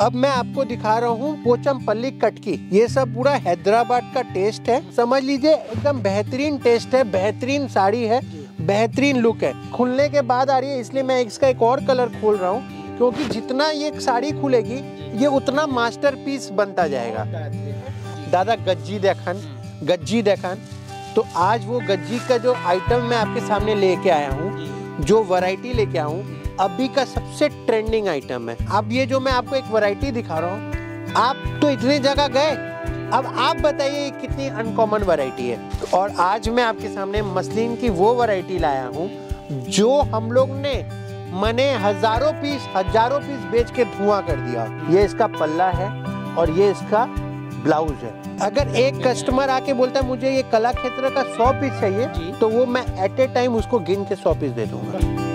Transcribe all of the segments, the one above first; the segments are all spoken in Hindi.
अब मैं आपको दिखा रहा हूँ पोचमपल्ली कटकी ये सब पूरा हैदराबाद का टेस्ट है समझ लीजिए एकदम बेहतरीन टेस्ट है बेहतरीन साड़ी है बेहतरीन लुक है खुलने के बाद आ रही है इसलिए मैं इसका एक और कलर खोल रहा हूँ क्योंकि जितना ये साड़ी खुलेगी ये उतना मास्टर बनता जाएगा दादा गज्जी देखन गज्जी देखन तो आज वो गज्जी का जो आइटम मैं आपके सामने लेके आया हूँ जो वैरायटी लेके आया हूँ अभी का सबसे ट्रेंडिंग आइटम है अब ये जो मैं आपको एक वैरायटी दिखा रहा हूँ आप तो इतने जगह गए अब आप बताइए कितनी अनकॉमन वैरायटी है और आज मैं आपके सामने मसलिन की वो वैरायटी लाया हूँ जो हम लोग ने मने हजारों पीस हजारों पीस बेच के धुआं कर दिया ये इसका पल्ला है और ये इसका ब्लाउज है अगर एक कस्टमर आके बोलता है मुझे ये कला क्षेत्र का सौ पीस चाहिए तो वो मैं एट ए टाइम उसको गिन के सौ पीस दे दूंगा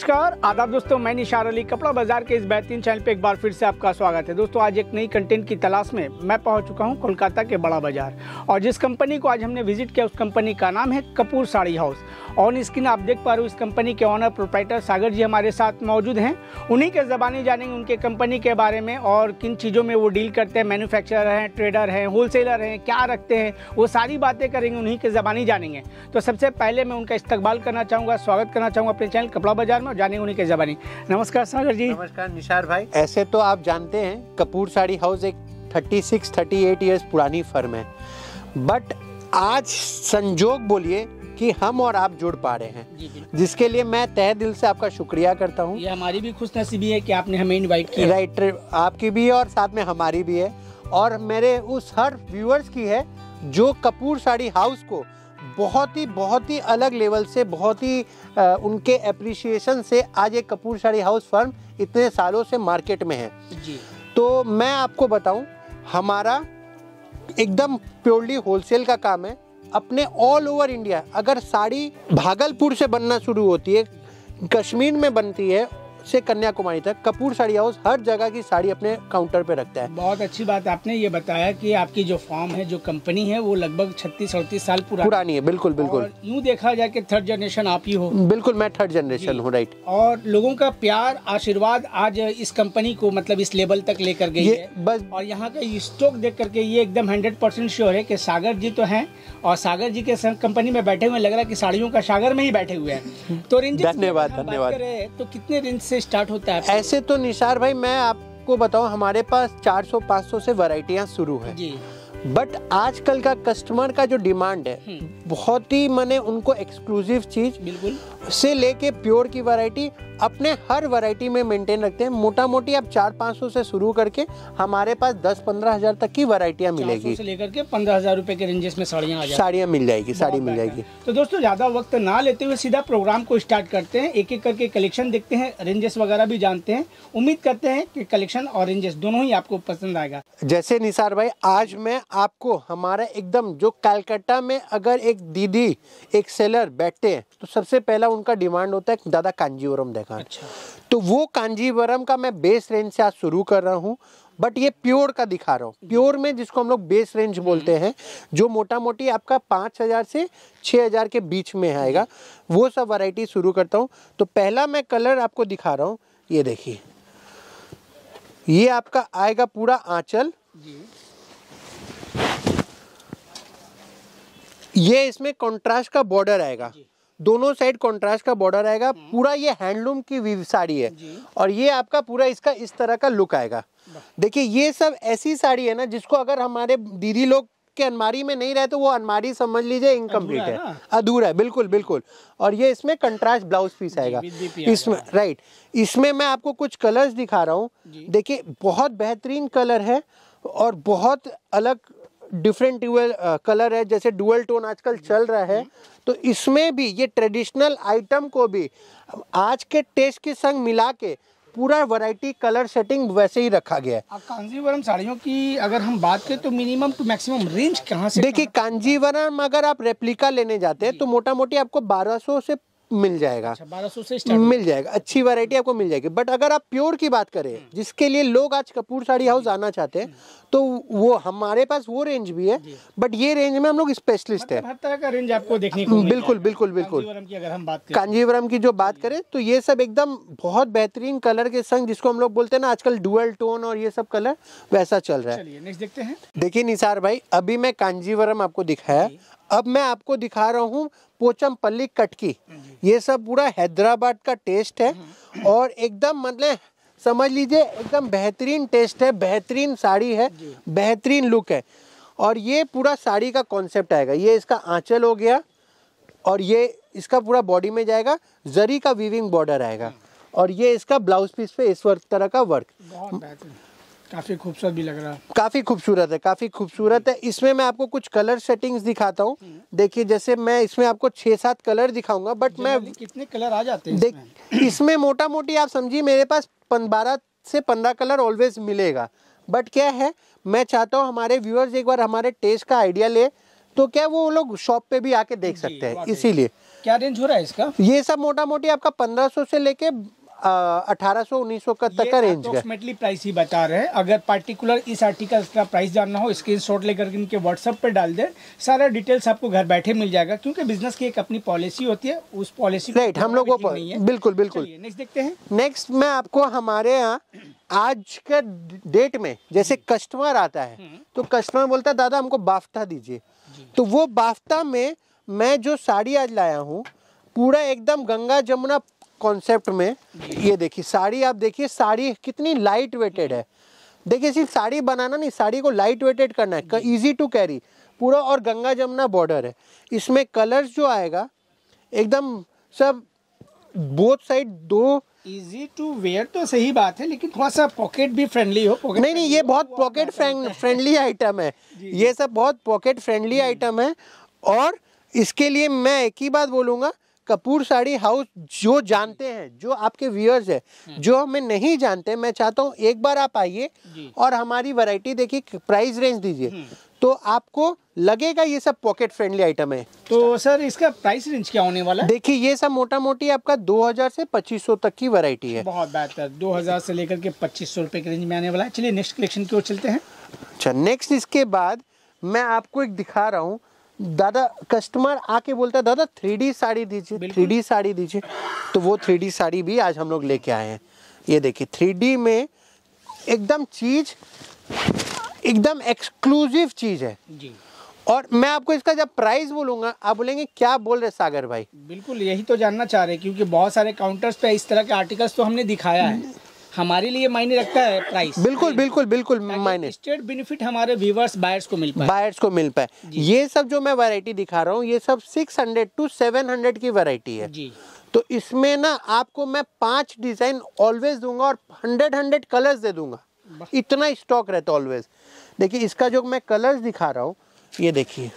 नमस्कार आदाब दोस्तों मैं निशार अली कपड़ा बाजार के इस बेहतरीन चैनल पे एक बार फिर से आपका स्वागत है दोस्तों आज एक नई कंटेंट की तलाश में मैं पहुंच चुका हूं कोलकाता के बड़ा बाजार और जिस कंपनी को आज हमने विजिट किया उस कंपनी का नाम है Kapoor Saree house on screen आप देख पा रहे हो इस कंपनी के ऑनर प्रोप्राइटर सागर जी हमारे साथ मौजूद हैं उन्हीं के ज़बानी जानेंगे उनके कंपनी के बारे में और किन चीज़ों में वो डील करते हैं मैन्युफैक्चरर हैं ट्रेडर हैं होलसेलर हैं क्या रखते हैं वो सारी बातें करेंगे उन्हीं के ज़बानी जानेंगे तो सबसे पहले मैं उनका इस्तकबाल करना चाहूँगा स्वागत करना चाहूँगा अपने चैनल कपड़ा बाजार में और जानेंगे उन्हीं के ज़बानी नमस्कार सागर जी नमस्कार निशार भाई ऐसे तो आप जानते हैं कपूर साड़ी हाउस एक 36, 38 इयर्स पुरानी फर्म है बट आज संजोग बोलिए कि हम और आप जुड़ पा रहे हैं जिसके लिए मैं तय दिल से आपका शुक्रिया करता हूँ हमारी भी खुश नसीबी है कि आपने हमें इनवाइट किया राइट आपकी भी है और साथ में हमारी भी है और मेरे उस हर व्यूअर्स की है जो कपूर साड़ी हाउस को बहुत ही बहुत ही अलग लेवल से बहुत ही आ, उनके अप्रिसिएशन से आज एक कपूर साड़ी हाउस फर्म इतने सालों से मार्केट में है जी तो मैं आपको बताऊं हमारा एकदम प्योरली होलसेल का काम है अपने ऑल ओवर इंडिया अगर साड़ी भागलपुर से बनना शुरू होती है कश्मीर में बनती है से कन्याकुमारी तक कपूर साड़ी हाउस हर जगह की साड़ी अपने काउंटर पे रखता है बहुत अच्छी बात आपने ये बताया कि आपकी जो फॉर्म है जो कंपनी है वो लगभग छत्तीस अड़तीस साल पुरा पुरानी है बिल्कुल बिल्कुल यूँ देखा जाए की थर्ड जनरेशन आप ही हो बिल्कुल मैं थर्ड जनरेशन हूँ राइट और लोगों का प्यार आशीर्वाद आज इस कंपनी को मतलब इस लेवल तक लेकर गई है बस और यहाँ का स्टॉक देख करके ये एकदम हंड्रेड परसेंट श्योर है की सागर जी तो है और सागर जी के कंपनी में बैठे हुए लग रहा है की साड़ियों का सागर में ही बैठे हुए हैं तो रिंज धन्यवाद धन्यवाद तो कितने रिंज से स्टार्ट होता है ऐसे तो निशार भाई मैं आपको बताऊं हमारे पास 400-500 से वैरायटियां शुरू है जी बट आजकल का कस्टमर का जो डिमांड है हम्म। बहुत ही मैंने उनको एक्सक्लूसिव चीज बिल्कुल से लेके प्योर की वैरायटी अपने हर वैरायटी में मेंटेन रखते हैं मोटा मोटी आप चार पाँच सौ से शुरू करके हमारे पास दस पंद्रह हजार तक की वैरायटियाँ मिलेगी से लेकर के पंद्रह हजार रुपये के रेंजेस में साड़ियाँ साड़ियाँ मिल जाएगी साड़ी मिल जाएगी तो दोस्तों ज़्यादा वक्त ना लेते हुए सीधा प्रोग्राम को स्टार्ट करते हैं एक एक करके कलेक्शन देखते हैं रेंजेस वगैरह भी जानते हैं उम्मीद करते हैं की कलेक्शन और रेंजेस दोनों ही आपको पसंद आएगा जैसे निसार भाई आज मैं आपको हमारा एकदम जो कैलकाटा में अगर एक दीदी एक सेलर बैठते हैं तो सबसे पहला उनका डिमांड होता है दादा कांजीवरम देखा था अच्छा। तो वो कांजीवरम का मैं बेस रेंज से आज शुरू कर रहा हूँ बट ये प्योर का दिखा रहा हूँ प्योर में जिसको हम लोग बेस रेंज हम्म। बोलते हैं जो मोटा मोटी आपका पाँच हज़ार से छः हज़ार के बीच में आएगा वो सब वैरायटी शुरू करता हूँ तो पहला मैं कलर आपको दिखा रहा हूँ ये देखिए ये आपका आएगा पूरा आंचल ये इसमें कंट्रास्ट का बॉर्डर आएगा दोनों साइड कॉन्ट्रास्ट का बॉर्डर आएगा हम्म। पूरा ये हैंडलूम की साड़ी है और ये आपका पूरा इसका इस तरह का लुक आएगा देखिए ये सब ऐसी साड़ी है ना जिसको अगर हमारे दीदी लोग के अनमारी में नहीं रहे तो वो अनमारी समझ लीजिए इनकम्प्लीट है अधूरा है बिल्कुल बिल्कुल और ये इसमें कंट्रास्ट ब्लाउज पीस आएगा इसमें राइट इसमें मैं आपको कुछ कलर्स दिखा रहा हूँ देखिए बहुत बेहतरीन कलर है और बहुत अलग डिफरेंट कलर uh, है जैसे डुअल टोन आजकल चल रहा है तो इसमें भी ये ट्रेडिशनल आइटम को भी आज के टेस्ट के संग मिला के पूरा वैरायटी कलर सेटिंग वैसे ही रखा गया है कांजीवरम साड़ियों की अगर हम बात करें तो मिनिमम टू मैक्सिमम रेंज कहाँ से देखिए कांजीवरम अगर आप रेप्लिका लेने जाते हैं तो मोटा मोटी आपको 1200 से मिल जाएगा अच्छा, बारह सौ से मिल जाएगा अच्छी वैरायटी आपको मिल जाएगी बट अगर आप प्योर की बात करें हम्म। जिसके लिए लोग आज कपूर साड़ी हाउस आना चाहते हैं हम्म। तो वो हमारे पास वो रेंज भी है बट ये रेंज में हम लोग स्पेशलिस्ट मतलब है हम्म, बिल्कुल बिल्कुल बिल्कुल कांजीवरम की जो बात करें तो ये सब एकदम बहुत बेहतरीन कलर के संग जिसको हम लोग बोलते हैं ना आजकल डुअल टोन और ये सब कलर वैसा चल रहा है देखिये देखिए निसार भाई अभी मैं कांजीवरम आपको दिखाया अब मैं आपको दिखा रहा हूँ पोचमपल्ली कटकी ये सब पूरा हैदराबाद का टेस्ट है और एकदम मतलब समझ लीजिए एकदम बेहतरीन टेस्ट है बेहतरीन साड़ी है बेहतरीन लुक है और ये पूरा साड़ी का कॉन्सेप्ट आएगा ये इसका आंचल हो गया और ये इसका पूरा बॉडी में जाएगा जरी का वीविंग बॉर्डर आएगा हम्म। और ये इसका ब्लाउज पीस पे इस वर्क तरह का वर्क काफ़ी खूबसूरत भी लग रहा है काफ़ी खूबसूरत है काफ़ी खूबसूरत है इसमें मैं आपको कुछ कलर सेटिंग्स दिखाता हूँ हम्म। देखिए जैसे मैं इसमें आपको छह सात कलर दिखाऊंगा बट मैं कितने कलर आ जाते हैं देख इसमें, मोटा मोटी आप समझिए मेरे पास बारह से पंद्रह कलर ऑलवेज मिलेगा बट क्या है मैं चाहता हूँ हमारे व्यूअर्स एक बार हमारे टेस्ट का आइडिया ले तो क्या वो लोग शॉप पे भी आके देख सकते हैं इसीलिए क्या रेंज हो रहा है इसका ये सब मोटा मोटी आपका पंद्रह सौ से लेके अठारह सौ उन्नीस सौ तक प्राइस ही बता रहे हैं अगर पार्टिकुलर इस आर्टिकल का प्राइस जानना हो स्क्रीन शॉट लेकर इनके पर डाल दें सारा डिटेल्स आपको घर बैठे मिल जाएगा क्योंकि बिजनेस की एक अपनी पॉलिसी होती है उस पॉलिसी राइट हम लोगों बिल्कुल बिल्कुल नेक्स्ट देखते हैं नेक्स्ट मैं आपको हमारे यहाँ आज के डेट में जैसे कस्टमर आता है हम्म। तो कस्टमर बोलता है दादा हमको बाफ्ता दीजिए तो वो बाफ्ता में मैं जो साड़ी आज लाया हूँ पूरा एकदम गंगा जमुना कॉन्सेप्ट में ये देखिए साड़ी आप देखिए साड़ी कितनी लाइट वेटेड है देखिए सिर्फ साड़ी बनाना नहीं साड़ी को लाइट वेटेड करना है ईजी टू कैरी पूरा और गंगा जमुना बॉर्डर है इसमें कलर्स जो आएगा एकदम सब बोथ साइड दो इजी टू वेयर तो सही बात है लेकिन थोड़ा सा पॉकेट भी फ्रेंडली हो नहीं नहीं ये बहुत पॉकेट फ्रेंडली आइटम है ये सब बहुत पॉकेट फ्रेंडली आइटम है और इसके लिए मैं एक ही बात बोलूँगा कपूर साड़ी हाउस जो जानते हैं जो आपके व्यूअर्स है हम्म। जो हमें नहीं जानते मैं चाहता हूँ एक बार आप आइए और हमारी वैरायटी देखिए प्राइस रेंज दीजिए हम्म। तो आपको लगेगा ये सब पॉकेट फ्रेंडली आइटम है तो सर इसका प्राइस रेंज क्या होने वाला है देखिए ये सब मोटा मोटी आपका 2000 से 2500 तक की वैरायटी है बहुत बेहतर 2000 से लेकर के 2500 रुपए के रेंज में आने वाला है चलिए नेक्स्ट कलेक्शन की ओर चलते हैं अच्छा नेक्स्ट इसके बाद मैं आपको एक दिखा रहा हूँ दादा कस्टमर आके बोलता है दादा थ्री साड़ी दीजिए थ्री साड़ी दीजिए तो वो थ्री साड़ी भी आज हम लोग लेके आए हैं ये देखिए थ्री में एकदम चीज़ एकदम एक्सक्लूसिव चीज़ है जी और मैं आपको इसका जब प्राइस बोलूंगा आप बोलेंगे क्या बोल रहे सागर भाई बिल्कुल यही तो जानना चाह रहे क्योंकि बहुत सारे काउंटर्स पे इस तरह के आर्टिकल्स तो हमने दिखाया है हमारे लिए मायने रखता है प्राइस बिल्कुल बिल्कुल बिल्कुल मायने स्टेट बेनिफिट हमारे व्यूवर्स बायर्स को मिल पाए बायर्स को मिल पाए ये सब जो मैं वैरायटी दिखा रहा हूँ ये सब 600 टू 700 की वैरायटी है जी तो इसमें ना आपको मैं पांच डिज़ाइन ऑलवेज दूंगा और हंड्रेड हंड्रेड कलर्स दे दूंगा इतना स्टॉक रहता ऑलवेज देखिए इसका जो मैं कलर्स दिखा रहा हूँ ये देखिए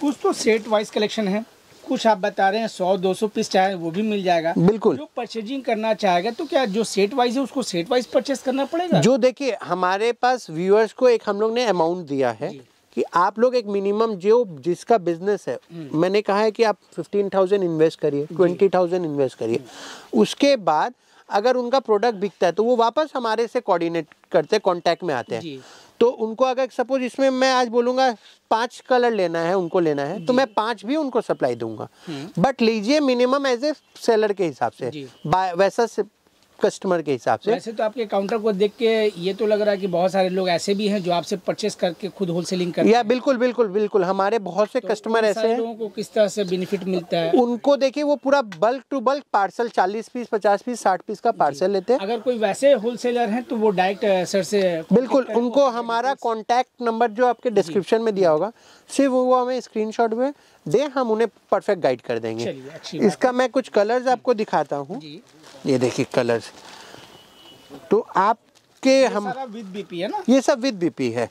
कुछ तो सेट वाइज कलेक्शन है कुछ आप बता रहे हैं सौ दो सौ पीस चाहे वो भी मिल जाएगा बिल्कुल जो परचेजिंग करना चाहेगा तो क्या जो सेट वाइज है उसको सेट वाइज परचेज करना पड़ेगा जो देखिए हमारे पास व्यूअर्स को एक हम लोग ने अमाउंट दिया है कि आप लोग एक मिनिमम जो जिसका बिजनेस है हम्म। मैंने कहा है कि आप फिफ्टीन थाउजेंड इन्वेस्ट करिए ट्वेंटी थाउजेंड इन्वेस्ट करिए हम्म। उसके बाद अगर उनका प्रोडक्ट बिकता है तो वो वापस हमारे से कोऑर्डिनेट करते कॉन्टैक्ट में आते हैं तो उनको अगर सपोज इसमें मैं आज बोलूंगा पांच कलर लेना है उनको लेना है तो मैं पांच भी उनको सप्लाई दूंगा बट हम्म। लीजिए मिनिमम एज ए सेलर के हिसाब से वैसा कस्टमर के हिसाब से वैसे तो आपके काउंटर को देख के ये तो लग रहा है कि बहुत सारे लोग ऐसे भी हैं जो आपसे परचेस करके खुद होलसेलिंग करते या बिल्कुल बिल्कुल बिल्कुल हमारे बहुत से तो कस्टमर ऐसे हैं लोगों को किस तरह से बेनिफिट मिलता है उनको देखिए वो पूरा बल्क टू बल्क पार्सल चालीस पीस पचास पीस साठ पीस का पार्सल लेते हैं अगर कोई वैसे होलसेलर है तो वो डायरेक्ट सर uh, से बिल्कुल उनको हमारा कॉन्टेक्ट नंबर जो आपके डिस्क्रिप्शन में दिया होगा सिर्फ वो हमें स्क्रीन में दे हम उन्हें परफेक्ट गाइड कर देंगे इसका मैं कुछ कलर्स आपको दिखाता हूँ ये देखिए कलर्स तो आपके हम विद बीपी है ना ये सब विद बीपी है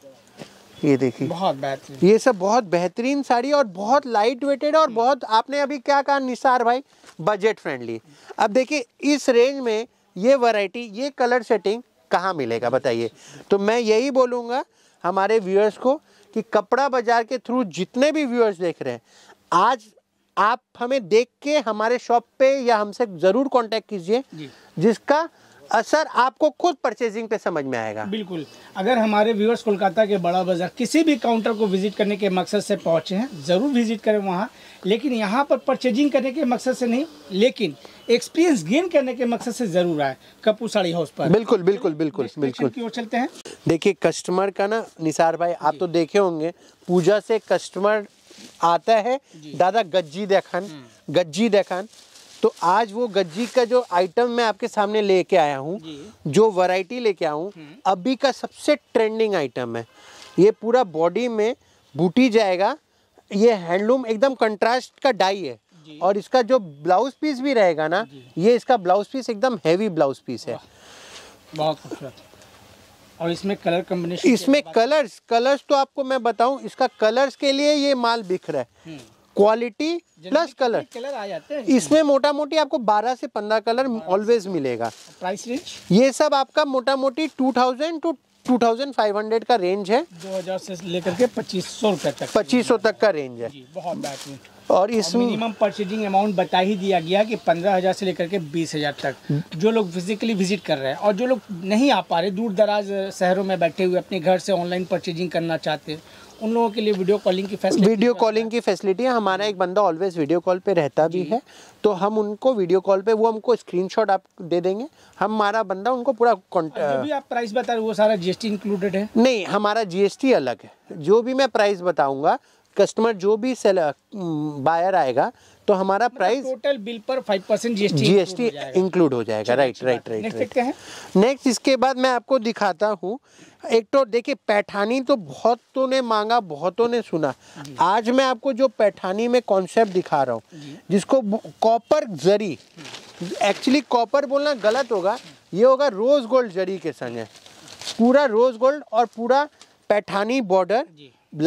ये देखिए बहुत बेहतरीन ये सब बहुत बेहतरीन साड़ी और बहुत लाइट वेटेड और हम्म। बहुत आपने अभी क्या कहा निसार भाई बजट फ्रेंडली अब देखिए इस रेंज में ये वैरायटी ये कलर सेटिंग कहाँ मिलेगा बताइए तो मैं यही बोलूँगा हमारे व्यूअर्स को कि कपड़ा बाजार के थ्रू जितने भी व्यूअर्स देख रहे हैं आज आप हमें देख के हमारे शॉप पे या हमसे ज़रूर कांटेक्ट कीजिए जिसका असर आपको खुद परचेजिंग पे समझ में आएगा बिल्कुल अगर हमारे व्यूअर्स कोलकाता के बड़ा बाजार किसी भी काउंटर को विजिट करने के मकसद से पहुंचे हैं ज़रूर विजिट करें वहाँ लेकिन यहाँ पर परचेजिंग करने के मकसद से नहीं लेकिन एक्सपीरियंस गेन करने के मकसद से ज़रूर आए कपूर साड़ी हाउस पर बिल्कुल बिल्कुल बिल्कुल बिल्कुल क्यों चलते हैं देखिए कस्टमर का ना निसार भाई आप तो देखे होंगे पूजा से कस्टमर आता है दादा गज्जी देखन हम्म। गज्जी देखन तो आज वो गज्जी का जो आइटम मैं आपके सामने लेके आया हूँ जो वैरायटी लेके आया हूँ हम्म। अभी का सबसे ट्रेंडिंग आइटम है ये पूरा बॉडी में बूटी जाएगा ये हैंडलूम एकदम कंट्रास्ट का डाई है और इसका जो ब्लाउज पीस भी रहेगा ना ये इसका ब्लाउज पीस एकदम हैवी ब्लाउज पीस है बहुत खूबसूरत और इसमें कलर कम्बिनेशन इसमें कलर्स कलर्स तो आपको मैं बताऊं इसका कलर्स के लिए ये माल बिक रहा है क्वालिटी प्लस कलर कलर आ जाते हैं इसमें मोटा मोटी आपको 12 से 15 कलर ऑलवेज मिलेगा प्राइस रेंज ये सब आपका मोटा मोटी 2000 टू 2500 का रेंज है 2000 से लेकर के 2500 रुपए तक 2500 तक का रेंज है बहुत बेहतरीन और इसमें मिनिमम परचेजिंग अमाउंट बता ही दिया गया कि 15000 से लेकर के 20000 तक हम्म। जो लोग फिजिकली विजिट कर रहे हैं और जो लोग नहीं आ पा रहे दूर दराज शहरों में बैठे हुए अपने घर से ऑनलाइन परचेजिंग करना चाहते हैं उन लोगों के लिए वीडियो कॉलिंग की फैसिलिटी वीडियो कॉलिंग की फैसिलिटी है हमारा एक बंदा ऑलवेज वीडियो कॉल पे रहता भी है तो हम उनको वीडियो कॉल पे वो हमको स्क्रीनशॉट आप दे देंगे हम हमारा बंदा उनको पूरा भी आप प्राइस बता रहे वो सारा जीएसटी इंक्लूडेड है नहीं हमारा जीएसटी अलग है जो भी मैं प्राइस बताऊंगा कस्टमर जो भी सेल बायर mm, आएगा तो हमारा प्राइस टोटल बिल पर five percent GST GST include हो जाएगा right right right right next इसके बाद मैं आपको दिखाता हूँ एक तो देखिए पैठानी तो बहुतों ने मांगा बहुतों ने सुना आज मैं आपको जो पैठानी में कॉन्सेप्ट दिखा रहा हूँ जिसको कॉपर जरी एक्चुअली कॉपर बोलना गलत होगा ये होगा रोज गोल्ड जरी के संग पूरा रोज गोल्ड और पूरा Paithani border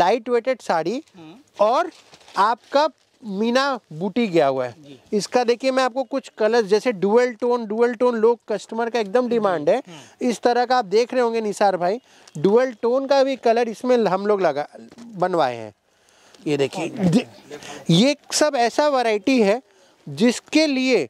light weighted sari हम्म। और आपका मीना बूटी गया हुआ है इसका देखिए मैं आपको कुछ कलर जैसे डुअल टोन डुअल टोन लोग कस्टमर का एकदम डिमांड है हाँ। इस तरह का आप देख रहे होंगे निसार भाई डुअल टोन का भी कलर इसमें हम लोग लगा बनवाए हैं ये देखिए ये सब ऐसा वैरायटी है जिसके लिए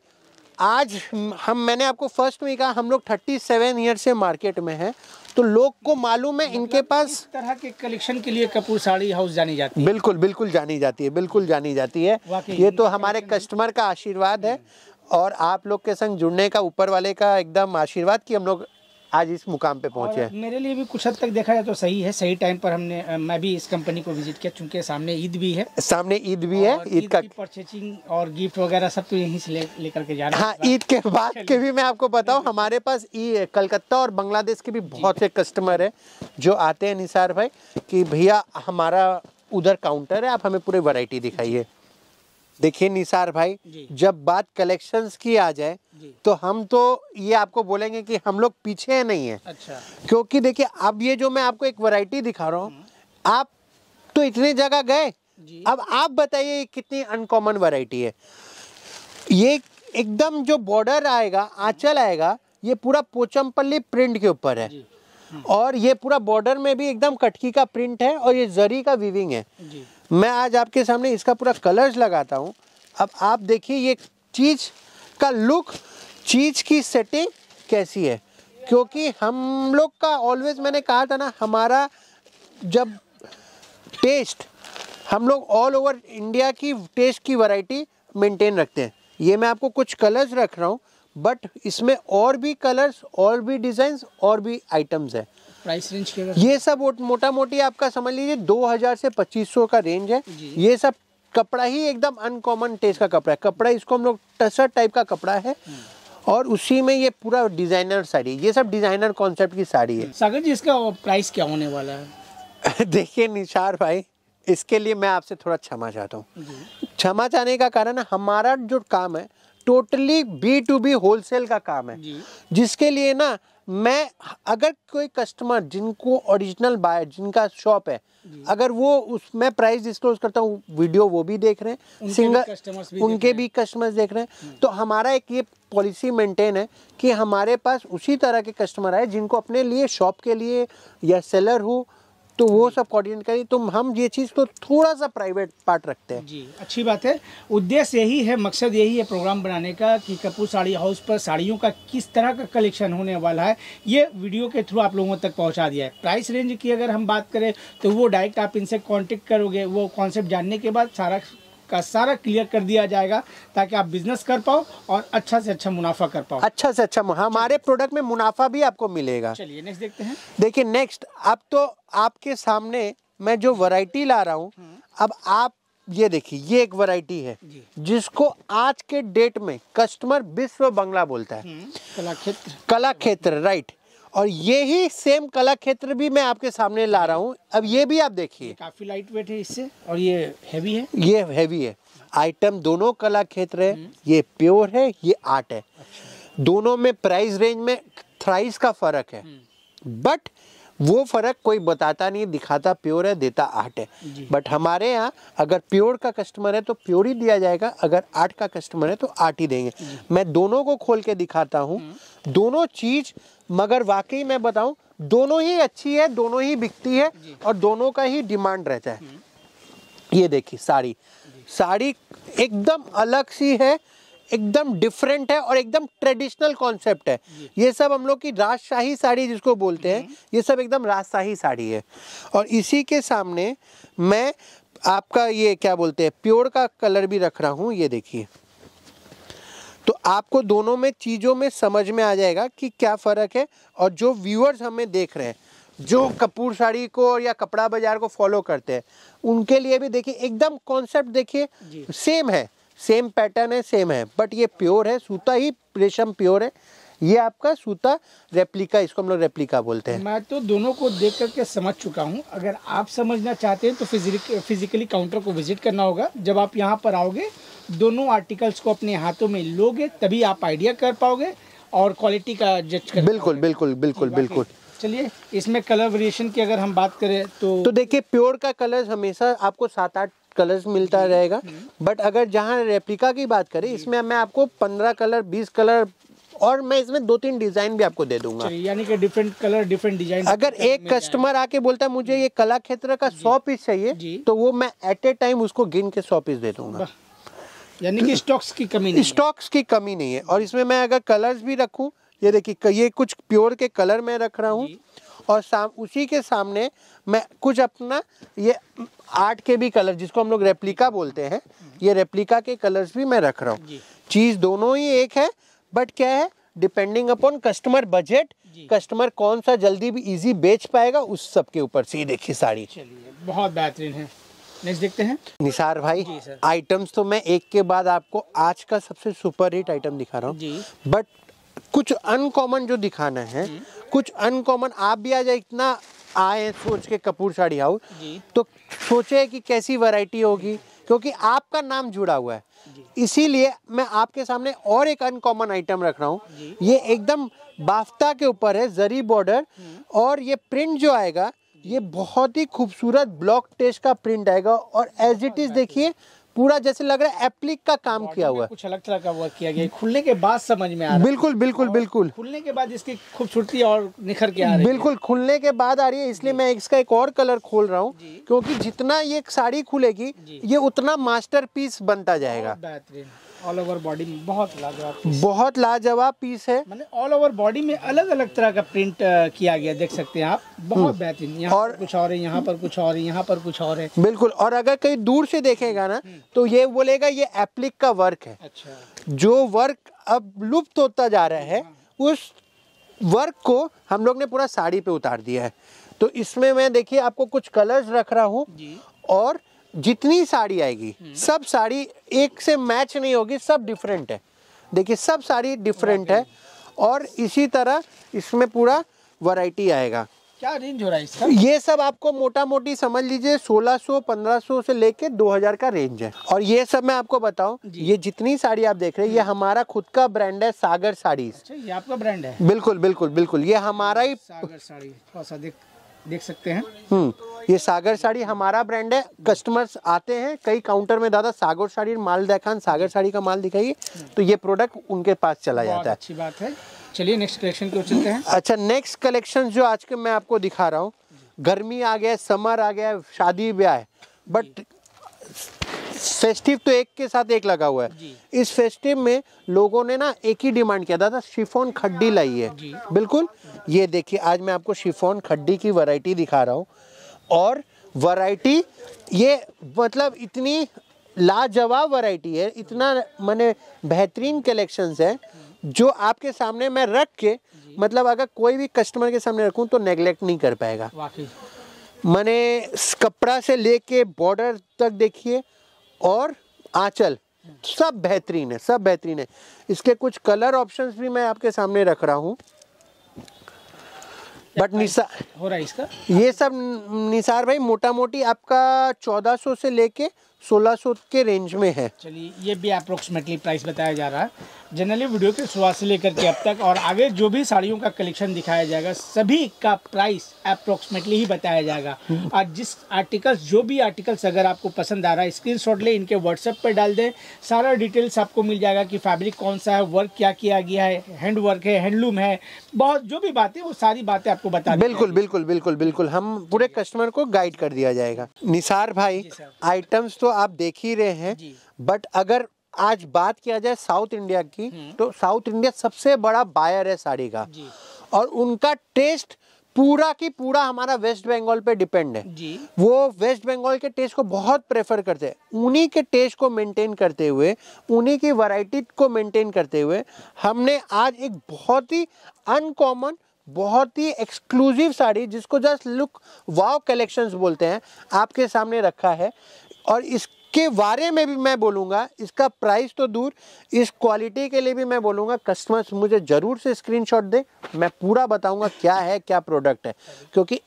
आज हम मैंने आपको फर्स्ट में कहा हम लोग थर्टी सेवन ईयर से मार्केट में हैं तो लोग को मालूम है इनके मतलब पास इस तरह के कलेक्शन के लिए कपूर साड़ी हाउस जानी जाती है बिल्कुल बिल्कुल जानी जाती है बिल्कुल जानी जाती है ये तो हमारे कस्टमर का आशीर्वाद है हम्म। और आप लोग के संग जुड़ने का ऊपर वाले का एकदम आशीर्वाद कि हम लोग आज इस मुकाम पे पहुंचे हैं मेरे लिए भी कुछ हद तक देखा जाए तो सही है सही टाइम पर हमने मैं भी इस कंपनी को विजिट किया चूंकि सामने ईद भी है सामने ईद भी है ईद का परचेसिंग और गिफ्ट वगैरह सब तो यहीं से लेकर के जाना हाँ ईद के बाद के भी मैं आपको बताऊँ हमारे पास कलकत्ता और बांग्लादेश के भी बहुत से कस्टमर है जो आते हैं निसार भाई कि भैया हमारा उधर काउंटर है आप हमें पूरी वैरायटी दिखाइए देखिए निसार भाई जब बात कलेक्शंस की आ जाए तो हम तो ये आपको बोलेंगे कि हम लोग पीछे नहीं है अच्छा क्योंकि देखिए अब ये जो मैं आपको एक वैरायटी दिखा रहा हूँ हम्म। आप तो इतने जगह गए अब आप बताइए कितनी अनकॉमन वैरायटी है ये एकदम जो बॉर्डर आएगा हम्म। आंचल आएगा ये पूरा पोचमपल्ली प्रिंट के ऊपर है हम्म। और ये पूरा बॉर्डर में भी एकदम कटकी का प्रिंट है और ये जरी का विविंग है मैं आज आपके सामने इसका पूरा कलर्स लगाता हूँ अब आप देखिए ये चीज़ का लुक चीज़ की सेटिंग कैसी है क्योंकि हम लोग का ऑलवेज मैंने कहा था ना हमारा जब टेस्ट हम लोग ऑल ओवर इंडिया की टेस्ट की वैरायटी मेंटेन रखते हैं ये मैं आपको कुछ कलर्स रख रहा हूँ बट इसमें और भी कलर्स और भी डिज़ाइंस और भी आइटम्स हैं प्राइस रेंज क्या ये सब मोटा मोटी आपका समझ लीजिए 2000 से 2500 का रेंज है ये सब कपड़ा ही एकदम अनकॉमन टेस्ट का कपड़ा है कपड़ा इसको हम लोग टसर टाइप का कपड़ा है हम्म। और उसी में ये पूरा डिजाइनर साड़ी ये सब डिजाइनर कॉन्सेप्ट की साड़ी है सागर जी इसका प्राइस क्या होने वाला है देखिए निशार भाई इसके लिए मैं आपसे थोड़ा क्षमा चाहता हूँ क्षमा चाहने का कारण हमारा जो काम है totally B to B wholesale का काम है जिसके लिए ना मैं अगर कोई कस्टमर जिनको ओरिजिनल बायर जिनका शॉप है अगर वो उस मैं प्राइस डिस्क्लोज करता हूँ वीडियो वो भी देख रहे हैं सिंगल उनके भी कस्टमर्स देख रहे हैं हम्म। तो हमारा एक ये पॉलिसी मेंटेन है कि हमारे पास उसी तरह के कस्टमर आए जिनको अपने लिए शॉप के लिए या सेलर हो तो वो सब कोऑर्डिनेट करें तो हम ये चीज़ तो थोड़ा सा प्राइवेट पार्ट रखते हैं जी अच्छी बात है उद्देश्य यही है मकसद यही है प्रोग्राम बनाने का कि कपूर साड़ी हाउस पर साड़ियों का किस तरह का कलेक्शन होने वाला है ये वीडियो के थ्रू आप लोगों तक पहुँचा दिया है प्राइस रेंज की अगर हम बात करें तो वो डायरेक्ट आप इनसे कॉन्टेक्ट करोगे वो कॉन्सेप्ट जानने के बाद सारा आपका सारा क्लियर कर दिया जाएगा ताकि आप बिजनेस कर पाओ और अच्छा से अच्छा मुनाफा कर पाओ अच्छा से अच्छा हमारे प्रोडक्ट में मुनाफा भी आपको मिलेगा चलिए नेक्स्ट देखते हैं देखिए नेक्स्ट अब तो आपके सामने मैं जो वराइटी ला रहा हूँ हम्म। अब आप ये देखिए ये एक वैरायटी है जिसको आज के डेट में कस्टमर विश्व बंगला बोलता है हम्म, कला क्षेत्र कला क्षेत्र राइट और ये ही सेम कला क्षेत्र भी मैं आपके सामने ला रहा हूँ अब ये भी आप देखिए काफ़ी लाइट वेट है इससे और ये हैवी है ये हैवी है आइटम दोनों कला क्षेत्र है हम्म। ये प्योर है ये आर्ट है अच्छा। दोनों में प्राइस रेंज में थ्राइस का फ़र्क है बट हम्म। वो फ़र्क कोई बताता नहीं दिखाता प्योर है देता आठ है बट हमारे यहाँ अगर प्योर का कस्टमर है तो प्योर ही दिया जाएगा अगर आठ का कस्टमर है तो आठ ही देंगे मैं दोनों को खोल के दिखाता हूँ हम्म। दोनों चीज़ मगर वाकई मैं बताऊँ दोनों ही अच्छी है दोनों ही बिकती है और दोनों का ही डिमांड रहता है हम्म। ये देखिए साड़ी साड़ी एकदम अलग सी है एकदम डिफरेंट है और एकदम ट्रेडिशनल कॉन्सेप्ट है ये सब हम लोग की राजशाही साड़ी जिसको बोलते हैं ये सब एकदम राजशाही साड़ी है और इसी के सामने मैं आपका ये क्या बोलते हैं प्योर का कलर भी रख रहा हूँ ये देखिए तो आपको दोनों में चीज़ों में समझ में आ जाएगा कि क्या फ़र्क है और जो व्यूअर्स हमें देख रहे हैं जो कपूर साड़ी को या कपड़ा बाजार को फॉलो करते हैं उनके लिए भी देखिए एकदम कॉन्सेप्ट देखिए सेम है सेम पैटर्न है सेम है बट ये प्योर है सूता ही रेशम प्योर है ये आपका सूता रेप्लिका इसको हम लोग रेप्लिका बोलते हैं मैं तो दोनों को देख करके समझ चुका हूँ अगर आप समझना चाहते हैं तो फिजिक फिजिकली काउंटर को विजिट करना होगा जब आप यहाँ पर आओगे दोनों आर्टिकल्स को अपने हाथों में लोगे तभी आप आइडिया कर पाओगे और क्वालिटी का जज कर बिल्कुल बिल्कुल बिल्कुल बिल्कुल चलिए इसमें कलर वेरिएशन की अगर हम बात करें तो तो देखिए प्योर का कलर हमेशा आपको सात आठ कलर्स मिलता रहेगा हम्म। बट अगर जहाँ रेप्लिका की बात करें इसमें मैं आपको पंद्रह कलर बीस कलर और मैं इसमें दो तीन डिजाइन भी आपको दे दूंगा यानी कि डिफरेंट कलर डिफरेंट डिजाइन अगर एक कस्टमर आके बोलता है मुझे ये कला क्षेत्र का सौ पीस चाहिए तो वो मैं एट ए टाइम उसको गिन के सौ पीस दे दूंगा यानी कि स्टॉक्स की कमी नहीं स्टॉक्स की कमी नहीं है और इसमें मैं अगर कलर्स भी रखूं ये देखिए ये कुछ प्योर के कलर मैं रख रहा हूँ और साम उसी के सामने मैं कुछ अपना ये आर्ट के भी कलर जिसको हम लोग रेप्लिका बोलते हैं ये रेप्लिका के कलर्स भी मैं रख रहा हूँ चीज़ दोनों ही एक है बट क्या है depending upon customer budget customer कौन सा जल्दी भी इजी बेच पाएगा उस सब के ऊपर से देखिए साड़ी चलिए बहुत बेहतरीन है नेक्स्ट देखते हैं निसार भाई आइटम्स तो मैं एक के बाद आपको आज का सबसे सुपर हिट आइटम दिखा रहा हूँ बट कुछ अनकॉमन जो दिखाना है हम्म। कुछ अनकॉमन आप भी आ जाए इतना आए सोच के कपूर साड़ी हाउस तो सोचे कि कैसी वैरायटी होगी क्योंकि आपका नाम जुड़ा हुआ है इसीलिए मैं आपके सामने और एक अनकॉमन आइटम रख रहा हूँ ये एकदम बाफ्ता के ऊपर है जरी बॉर्डर हम्म। और ये प्रिंट जो आएगा ये बहुत ही खूबसूरत ब्लॉक टेस्ट का प्रिंट आएगा और एज इट इज देखिए पूरा जैसे लग रहा है एप्लिक का काम किया हुआ है कुछ अलग तरह का वर्क किया गया खुलने के बाद समझ में आ रहा बिल्कुल बिल्कुल बिल्कुल खुलने के बाद इसकी खूबसूरती और निखर के आ रही बिल्कुल खुलने के बाद आ रही है इसलिए मैं इसका एक और कलर खोल रहा हूँ क्योंकि जितना ये साड़ी खुलेगी ये उतना मास्टर बनता जाएगा बेहतरीन ऑल ओवर बॉडी में बहुत लाजवाब बहुत लाजवाब पीस है मैंने ऑल ओवर बॉडी में अलग अलग तरह का प्रिंट किया गया देख सकते हैं आप बहुत हम्म। बेहतरीन यहाँ और कुछ और यहाँ पर कुछ और यहाँ पर कुछ और है बिल्कुल और अगर कहीं दूर से देखेगा ना हम्म। तो ये बोलेगा ये एप्लिक का वर्क है अच्छा जो वर्क अब लुप्त होता जा रहा है हाँ। उस वर्क को हम लोग ने पूरा साड़ी पे उतार दिया है तो इसमें मैं देखिए आपको कुछ कलर्स रख रहा हूँ और जितनी साड़ी आएगी हम्म। सब साड़ी एक से मैच नहीं होगी सब डिफरेंट है देखिए सब साड़ी डिफरेंट है और इसी तरह इसमें पूरा वैरायटी आएगा क्या रेंज हो रहा है इसका ये सब आपको मोटा मोटी समझ लीजिए 1600 1500 से लेके 2000 का रेंज है और ये सब मैं आपको बताऊं ये जितनी साड़ी आप देख रहे हैं ये हम्म। हमारा खुद का ब्रांड है सागर साड़ी अच्छा, ये आपका ब्रांड है बिल्कुल बिल्कुल बिल्कुल ये हमारा ही सागर साड़ी थोड़ा सा देख सकते हैं हम्म ये सागर साड़ी हमारा ब्रांड है कस्टमर्स आते हैं कई काउंटर में दादा सागर साड़ी माल देखान सागर साड़ी का माल दिखाइए तो ये प्रोडक्ट उनके पास चला जाता है अच्छी बात है चलिए नेक्स्ट कलेक्शन की ओर चलते हैं अच्छा नेक्स्ट कलेक्शन जो आज के मैं आपको दिखा रहा हूँ गर्मी आ गया समर आ गया शादी ब्याह है बट फेस्टिव तो एक के साथ एक लगा हुआ है इस फेस्टिव में लोगों ने ना एक ही डिमांड किया था शिफोन खड्डी लाई है बिल्कुल ये देखिए आज मैं आपको शिफोन खड्डी की वैरायटी दिखा रहा हूँ और वैरायटी ये मतलब इतनी लाजवाब वैरायटी है इतना मैंने बेहतरीन कलेक्शंस है जो आपके सामने मैं रख के मतलब अगर कोई भी कस्टमर के सामने रखूँ तो नेग्लेक्ट नहीं कर पाएगा मैंने कपड़ा से लेके बॉर्डर तक देखिए और आंचल सब बेहतरीन है सब बेहतरीन है इसके कुछ कलर ऑप्शंस भी मैं आपके सामने रख रहा हूँ बट निसार हो रहा है इसका ये सब निसार भाई मोटा मोटी आपका 1400 से लेके 1600 के रेंज में है चलिए ये भी अप्रोक्सीमेटली प्राइस बताया जा रहा है जनरली वीडियो के शुरुआत से लेकर के अब तक और आगे जो भी साड़ियों का कलेक्शन दिखाया जाएगा सभी का प्राइस अप्रोक्सीमेटली ही बताया जाएगा और जिस आर्टिकल्स जो भी आर्टिकल्स अगर आपको पसंद आ रहा है स्क्रीनशॉट ले इनके व्हाट्सएप पर डाल दें सारा डिटेल्स आपको मिल जाएगा कि फैब्रिक कौन सा है वर्क क्या किया गया है हैंड वर्क है हैंडलूम है बहुत जो भी बातें वो सारी बातें आपको बता बिल्कुल बिल्कुल बिल्कुल बिल्कुल हम पूरे कस्टमर को गाइड कर दिया जाएगा निसार भाई आइटम्स तो आप देख ही रहे हैं बट अगर आज बात किया जाए साउथ इंडिया की हम्म। तो साउथ इंडिया सबसे बड़ा बायर है साड़ी का और उनका टेस्ट पूरा की पूरा हमारा वेस्ट बंगाल पे डिपेंड है जी। वो वेस्ट बंगाल के टेस्ट को बहुत प्रेफर करते हैं उन्हीं के टेस्ट को मेंटेन करते हुए उन्हीं की वैरायटी को मेंटेन करते हुए हमने आज एक बहुत ही अनकॉमन बहुत ही एक्सक्लूसिव साड़ी जिसको जस्ट लुक वाव कलेक्शंस बोलते हैं आपके सामने रखा है और इसके बारे में भी मैं बोलूँगा इसका प्राइस तो दूर इस क्वालिटी के लिए भी मैं बोलूँगा कस्टमर्स मुझे ज़रूर से स्क्रीनशॉट दें मैं पूरा बताऊँगा क्या है क्या प्रोडक्ट है क्योंकि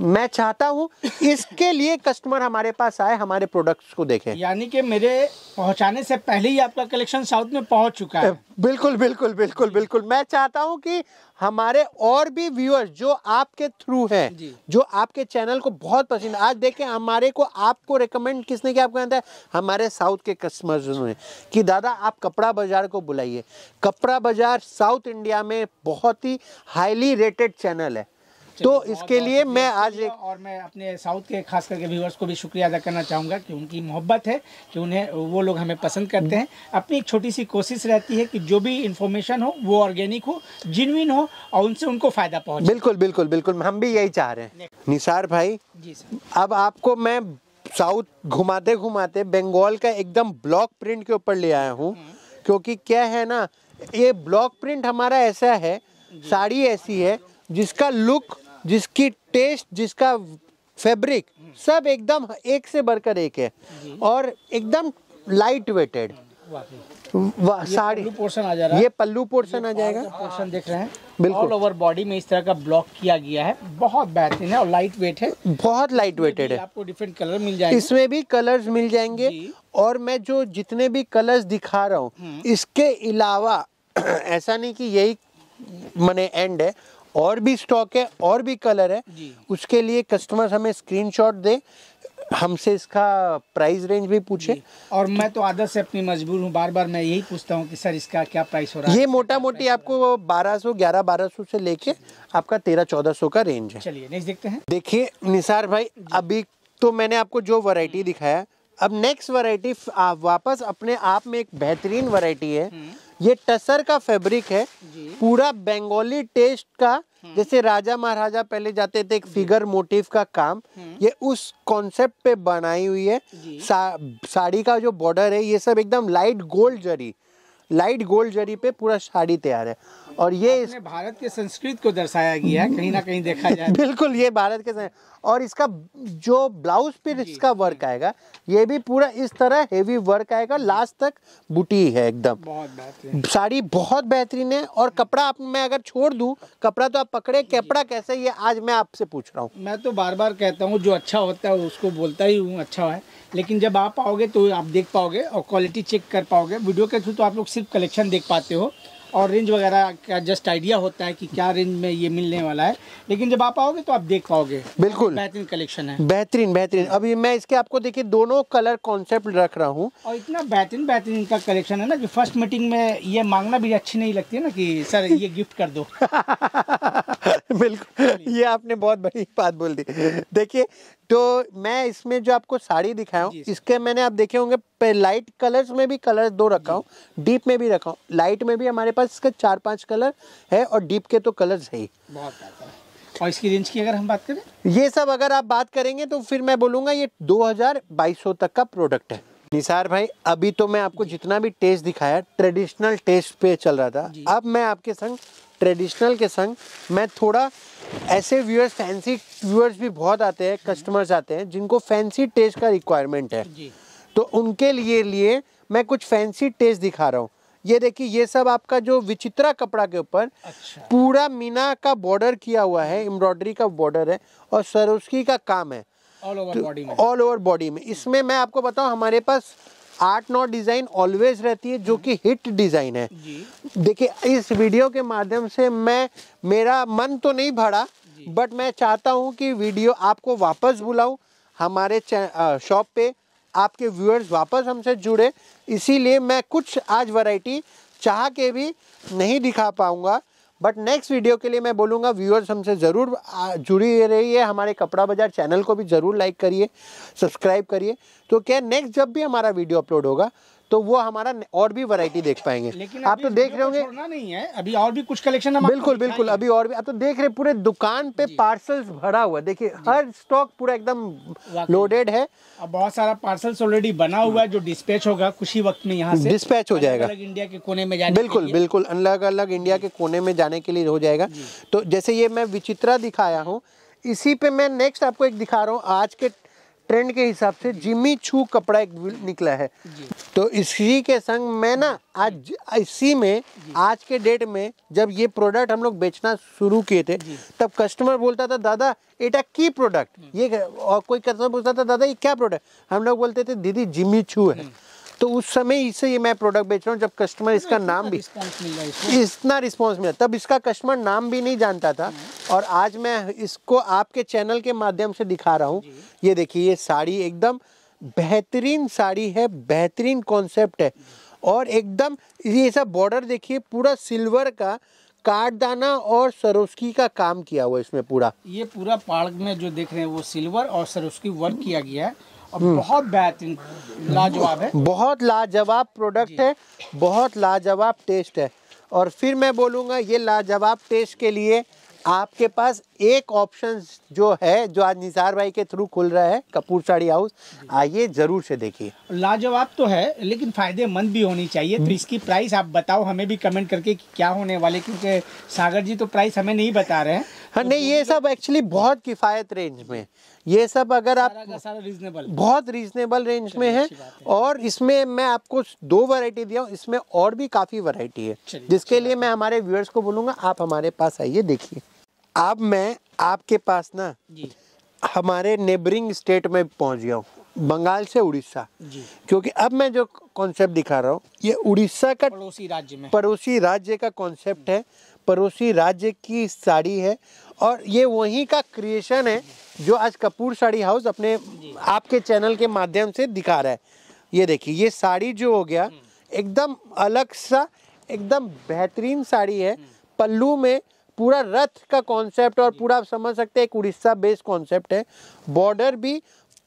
मैं चाहता हूँ इसके लिए कस्टमर हमारे पास आए हमारे प्रोडक्ट्स को देखें यानी कि मेरे पहुँचाने से पहले ही आपका कलेक्शन साउथ में पहुँच चुका है बिल्कुल बिल्कुल बिल्कुल बिल्कुल मैं चाहता हूँ कि हमारे और भी व्यूअर्स जो आपके थ्रू हैं जो आपके चैनल को बहुत पसंद आज देखें हमारे को आपको रिकमेंड किसने किया आपको है हमारे साउथ के कस्टमर्स ने कि दादा आप कपड़ा बाजार को बुलाइए कपड़ा बाजार साउथ इंडिया में बहुत ही हाईली रेटेड चैनल है तो इसके लिए मैं आज एक और मैं अपने साउथ के खास करके व्यूअर्स को भी शुक्रिया अदा करना चाहूँगा कि उनकी मोहब्बत है कि उन्हें वो लोग हमें पसंद करते हैं अपनी एक छोटी सी कोशिश रहती है कि जो भी इन्फॉर्मेशन हो वो ऑर्गेनिक हो जिनविन हो और उनसे उनको फ़ायदा पहुँच बिल्कुल बिल्कुल बिल्कुल हम भी यही चाह रहे हैं निसार भाई जी सर अब आपको मैं साउथ घुमाते घुमाते बंगाल का एकदम ब्लॉक प्रिंट के ऊपर ले आया हूँ हम्म। क्योंकि क्या है ना ये ब्लॉक प्रिंट हमारा ऐसा है साड़ी ऐसी है जिसका लुक जिसकी टेस्ट जिसका फैब्रिक सब एकदम एक से बढ़कर एक है और एकदम लाइट वेटेड साड़ी पोर्शन आ जा रहा है ये पल्लू पोर्शन आ जाएगा पोर्शन देख रहे हैं बिल्कुल ऑल ओवर बॉडी में इस तरह का ब्लॉक किया गया है बहुत बेहतरीन है और लाइट वेट है बहुत लाइट वेटेड है आपको डिफरेंट कलर मिल जाएंगे इसमें भी कलर्स मिल जाएंगे और मैं जो जितने भी कलर्स दिखा रहा हूँ हम्म। इसके अलावा ऐसा नहीं कि यही मैंने एंड है और भी स्टॉक है और भी कलर है उसके लिए कस्टमर हमें स्क्रीनशॉट दे हमसे इसका प्राइस रेंज भी पूछे और मैं तो आदत से अपनी मजबूर हूँ बार बार मैं यही पूछता हूँ कि सर इसका क्या प्राइस हो रहा है ये मोटा मोटी आपको 1200 11 1200 से लेके आपका 13 1400 का रेंज है चलिए नेक्स्ट देखते हैं देखिए निसार भाई अभी तो मैंने आपको जो वैरायटी हम्म। दिखाया अब नेक्स्ट वरायटी वापस अपने आप में एक बेहतरीन वरायटी है हम्म। ये टसर का फैब्रिक है पूरा बंगाली टेस्ट का हम्म। जैसे राजा महाराजा पहले जाते थे एक फिगर मोटिफ का काम हम्म। ये उस कॉन्सेप्ट पे बनाई हुई है सा, साड़ी का जो बॉर्डर है ये सब एकदम light gold zari light gold zari पे पूरा साड़ी तैयार है और ये इस... भारत के संस्कृत को दर्शाया गया है कहीं ना कहीं देखा जाए तो। बिल्कुल ये भारत के और इसका जो ब्लाउज पे इसका वर्क आएगा ये भी पूरा इस तरह हेवी वर्क आएगा लास्ट तक बुटी है एकदम बहुत साड़ी बहुत बेहतरीन है और कपड़ा आप मैं अगर छोड़ दूँ कपड़ा तो आप पकड़े कपड़ा कैसे ये आज मैं आपसे पूछ रहा हूँ मैं तो बार बार कहता हूँ जो अच्छा होता है उसको बोलता ही हूँ अच्छा है लेकिन जब आप आओगे तो आप देख पाओगे और क्वालिटी चेक कर पाओगे वीडियो के थ्रू तो आप लोग सिर्फ कलेक्शन देख पाते हो और रेंज वगैरह का जस्ट आइडिया होता है कि क्या रेंज में ये मिलने वाला है लेकिन जब आप आओगे तो आप देख पाओगे बिल्कुल बेहतरीन कलेक्शन है बेहतरीन बेहतरीन अभी मैं इसके आपको देखिए दोनों कलर कॉन्सेप्ट रख रहा हूँ और इतना बेहतरीन बेहतरीन इनका कलेक्शन है ना कि फर्स्ट मीटिंग में ये मांगना भी अच्छी नहीं लगती है ना कि सर ये गिफ्ट कर दो बिल्कुल ये आपने बहुत बड़ी बात बोल दी देखिए तो मैं इसमें जो आपको साड़ी दिखाया हूँ इसके मैंने आप देखे होंगे लाइट कलर्स में भी कलर दो रखा हूँ डीप में भी रखा हूँ लाइट में भी हमारे पास इसके चार पांच कलर है और डीप के तो कलर्स है ही और इसकी रेंज की अगर हम बात करें ये सब अगर आप बात करेंगे तो फिर मैं बोलूंगा ये दो तक का प्रोडक्ट है निसार भाई अभी तो मैं आपको जितना भी टेस्ट दिखाया ट्रेडिशनल टेस्ट पे चल रहा था अब मैं आपके संग ट्रेडिशनल के संग मैं थोड़ा ऐसे व्यूअर्स फैंसी व्यूअर्स भी बहुत आते हैं कस्टमर्स आते हैं जिनको फैंसी टेस्ट का रिक्वायरमेंट है जी। तो उनके लिए लिए मैं कुछ फैंसी टेस्ट दिखा रहा हूँ ये देखिए ये सब आपका जो विचित्रा कपड़ा के ऊपर अच्छा। पूरा मीना का बॉर्डर किया हुआ है एम्ब्रॉयडरी का बॉर्डर है और सरोस्की का काम है ऑल ओवर बॉडी में इसमें मैं आपको बताऊँ हमारे पास आठ नौ डिज़ाइन ऑलवेज रहती है जो कि हिट डिज़ाइन है देखिए इस वीडियो के माध्यम से मैं मेरा मन तो नहीं भरा बट मैं चाहता हूँ कि वीडियो आपको वापस बुलाऊ हमारे शॉप पे आपके व्यूअर्स वापस हमसे जुड़े इसीलिए मैं कुछ आज वैरायटी चाह के भी नहीं दिखा पाऊँगा बट नेक्स्ट वीडियो के लिए मैं बोलूँगा व्यूअर्स हमसे ज़रूर जुड़ी रहिए हमारे कपड़ा बाजार चैनल को भी ज़रूर लाइक करिए सब्सक्राइब करिए तो क्या नेक्स्ट जब भी हमारा वीडियो अपलोड होगा तो वो हमारा और भी वैरायटी देख पाएंगे आप तो देख रहे होंगे नहीं है अभी और भी कुछ कलेक्शन हम बिल्कुल बिल्कुल अभी और भी आप तो देख रहे पूरे दुकान पे पार्सल्स भरा हुआ देखिए हर स्टॉक पूरा एकदम लोडेड है अब बहुत सारा पार्सल्स ऑलरेडी बना हुआ है जो डिस्पैच होगा कुछ ही वक्त में यहाँ से डिस्पैच हो जाएगा इंडिया के कोने में जाने बिल्कुल बिल्कुल अलग अलग इंडिया के कोने में जाने के लिए हो जाएगा तो जैसे ये मैं विचित्रा दिखाया हूँ इसी पे मैं नेक्स्ट आपको एक दिखा रहा हूँ आज के ट्रेंड के हिसाब से जिमी छू कपड़ा एक निकला है तो इसी के संग मैं ना आज इसी में आज के डेट में जब ये प्रोडक्ट हम लोग बेचना शुरू किए थे तब कस्टमर बोलता था दादा एटा की प्रोडक्ट हम्म। ये और कोई कस्टमर पूछता था दादा ये क्या प्रोडक्ट हम लोग बोलते थे दीदी जिमी छू है हम्म। तो उस समय इसे ये मैं प्रोडक्ट बेच रहा हूँ जब कस्टमर हाँ, इसका नाम भी इतना रिस्पॉन्स मिला तब इसका कस्टमर नाम भी नहीं जानता था हाँ। और आज मैं इसको आपके चैनल के माध्यम से दिखा रहा हूँ ये देखिए ये साड़ी एकदम बेहतरीन साड़ी है बेहतरीन कॉन्सेप्ट है और एकदम ये सब बॉर्डर देखिए पूरा सिल्वर का काटदाना और सरोस्की का काम किया हुआ इसमें पूरा ये पूरा पार्क में जो देख रहे हैं वो सिल्वर और सरोस्की वर्क किया गया है हम्म। बहुत बेहतरीन लाजवाब है बहुत लाजवाब प्रोडक्ट है बहुत लाजवाब टेस्ट है और फिर मैं बोलूँगा ये लाजवाब टेस्ट के लिए आपके पास एक ऑप्शन जो है जो आज निसार भाई के थ्रू खुल रहा है कपूर साड़ी हाउस आइए जरूर से देखिए लाजवाब तो है लेकिन फायदेमंद भी होनी चाहिए हम्म। तो इसकी प्राइस आप बताओ हमें भी कमेंट करके क्या होने वाले क्योंकि सागर जी तो प्राइस हमें नहीं बता रहे हैं हाँ नहीं ये सब एक्चुअली बहुत किफ़ायत रेंज में ये सब अगर आप रीजनेबल बहुत रीजनेबल रेंज में है, और इसमें मैं आपको दो वैरायटी दिया हूँ इसमें और भी काफ़ी वैरायटी है जिसके लिए मैं हमारे व्यूअर्स को बोलूंगा आप हमारे पास आइए देखिए अब मैं आपके पास ना हमारे नेबरिंग स्टेट में पहुँच गया हूँ बंगाल से उड़ीसा क्योंकि अब मैं जो कॉन्सेप्ट दिखा रहा हूँ ये उड़ीसा का पड़ोसी राज्य में पड़ोसी राज्य का कॉन्सेप्ट है पड़ोसी राज्य की साड़ी है और ये वहीं का क्रिएशन है जो आज कपूर साड़ी हाउस अपने आपके चैनल के माध्यम से दिखा रहा है ये देखिए ये साड़ी जो हो गया हम्म। एकदम अलग सा एकदम बेहतरीन साड़ी है हम्म। पल्लू में पूरा रथ का कॉन्सेप्ट और पूरा आप समझ सकते हैं एक उड़ीसा बेस्ड कॉन्सेप्ट है बॉर्डर भी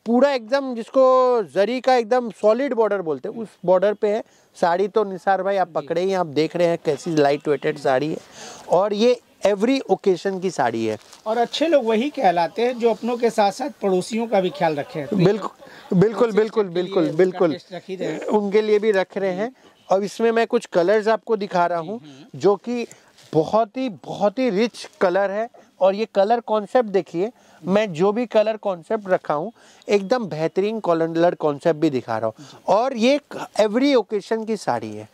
पूरा एकदम जिसको जरी का एकदम सॉलिड बॉर्डर बोलते हैं उस बॉर्डर पे है साड़ी तो निसार भाई आप पकड़े ही आप देख रहे हैं कैसी लाइट वेटेड साड़ी है और ये एवरी ओकेशन की साड़ी है और अच्छे लोग वही कहलाते हैं जो अपनों के साथ साथ पड़ोसियों का भी ख्याल रखे बिल्कुल बिल्कुल बिल्कुल बिल्कुल बिल्कुल उनके लिए भी रख रहे हैं और इसमें मैं कुछ कलर्स आपको दिखा रहा हूँ जो कि बहुत ही बहुत ही रिच कलर है और ये कलर कॉन्सेप्ट देखिए मैं जो भी कलर कॉन्सेप्ट रखा हूँ एकदम बेहतरीन कॉलर कॉन्सेप्ट भी दिखा रहा हूँ और ये एवरी ओकेशन की साड़ी है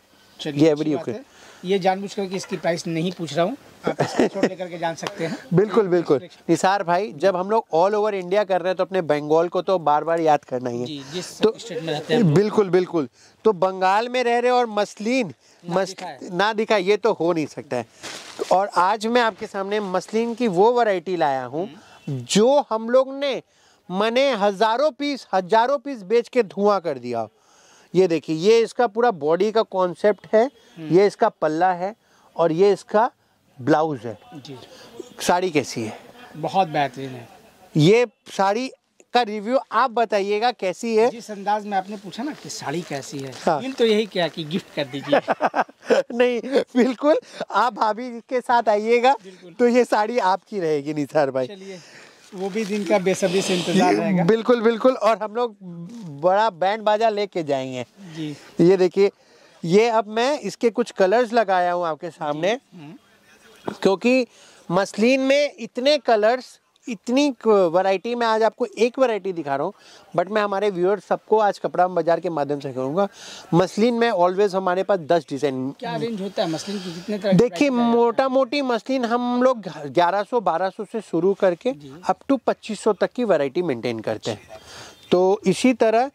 ये एवरी ओकेशन ये जानबूझकर कि इसकी प्राइस नहीं पूछ रहा हूँ लेकर के जान सकते हैं बिल्कुल बिल्कुल निसार भाई जब हम लोग ऑल ओवर इंडिया कर रहे हैं तो अपने बंगाल को तो बार बार याद करना ही है जी, जिस तो स्टेट में रहते हैं बिल्कुल बिल्कुल तो बंगाल में रह रहे और मसलिन ना, ना दिखा ये तो हो नहीं सकता है और आज मैं आपके सामने मसलिन की वो वैरायटी लाया हूँ हम्म। जो हम लोग ने मने हज़ारों पीस हज़ारों पीस बेच के धुआं कर दिया ये देखिए ये इसका पूरा बॉडी का कॉन्सेप्ट है हम्म। ये इसका पल्ला है और ये इसका ब्लाउज है जी साड़ी कैसी है बहुत बेहतरीन है ये साड़ी का रिव्यू आप बताइएगा कैसी है जिस अंदाज में आपने पूछा ना कि साड़ी कैसी है हाँ। तो यही क्या कि गिफ्ट कर दीजिए नहीं बिल्कुल आप भाभी के साथ आइएगा तो ये साड़ी आपकी रहेगी निसार भाई वो भी दिन का बेसब्री से इंतजार रहेगा बिल्कुल बिल्कुल और हम लोग बड़ा बैंड बाजा लेके जाएंगे जी ये देखिए ये अब मैं इसके कुछ कलर्स लगाया हूँ आपके सामने हम्म। क्योंकि मसलिन में इतने कलर्स इतनी वैरायटी में आज आपको एक वैरायटी दिखा रहा हूँ बट मैं हमारे व्यूअर्स सबको आज कपड़ा बाजार के माध्यम से करूँगा मसलिन में ऑलवेज हमारे पास दस डिजाइन क्या रेंज होता है मसलिन की कितने देखिए मोटा मोटी मसलिन हम लोग ग्यारह सौ बारह सौ से शुरू करके अप टू पच्चीस सौ तक की वैरायटी मेंटेन करते हैं तो इसी तरह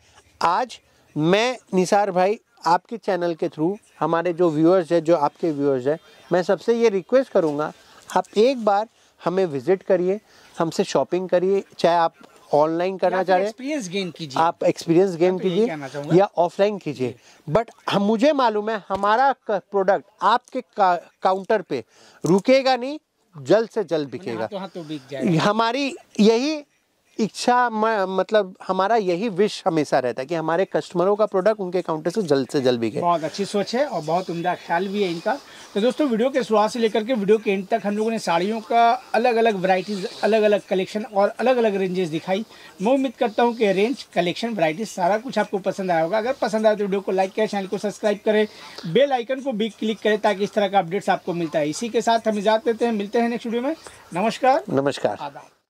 आज मैं निसार भाई आपके चैनल के थ्रू हमारे जो व्यूअर्स है जो आपके व्यूअर्स है मैं सबसे ये रिक्वेस्ट करूँगा आप एक बार हमें विज़िट करिए हमसे शॉपिंग करिए चाहे आप ऑनलाइन करना चाह रहे हैं आप एक्सपीरियंस तो गेन कीजिए या ऑफलाइन कीजिए बट हम मुझे मालूम है हमारा प्रोडक्ट आपके काउंटर पे रुकेगा नहीं जल्द से जल्द बिकेगा तो हाँ तो बिक हमारी यही इच्छा मतलब हमारा यही विश हमेशा रहता है कि हमारे कस्टमरों का प्रोडक्ट उनके काउंटर से जल्द से जल्द बिके बहुत अच्छी सोच है और बहुत उमदा ख्याल भी है इनका तो दोस्तों वीडियो के शुरुआत से लेकर के वीडियो के एंड तक हम लोगों ने साड़ियों का अलग अलग वराइटीज़ अलग अलग कलेक्शन और अलग अलग रेंजेस दिखाई मैं उम्मीद करता हूँ कि रेंज कलेक्शन वराइटीज सारा कुछ आपको पसंद आया होगा अगर पसंद आए तो वीडियो को लाइक करें चैनल को सब्सक्राइब करें बेल आइकन को भी क्लिक करें ताकि इस तरह का अपडेट्स आपको मिलता है इसी के साथ हम इजाज़त देते हैं मिलते हैं नेक्स्ट वीडियो में नमस्कार नमस्कार आदाब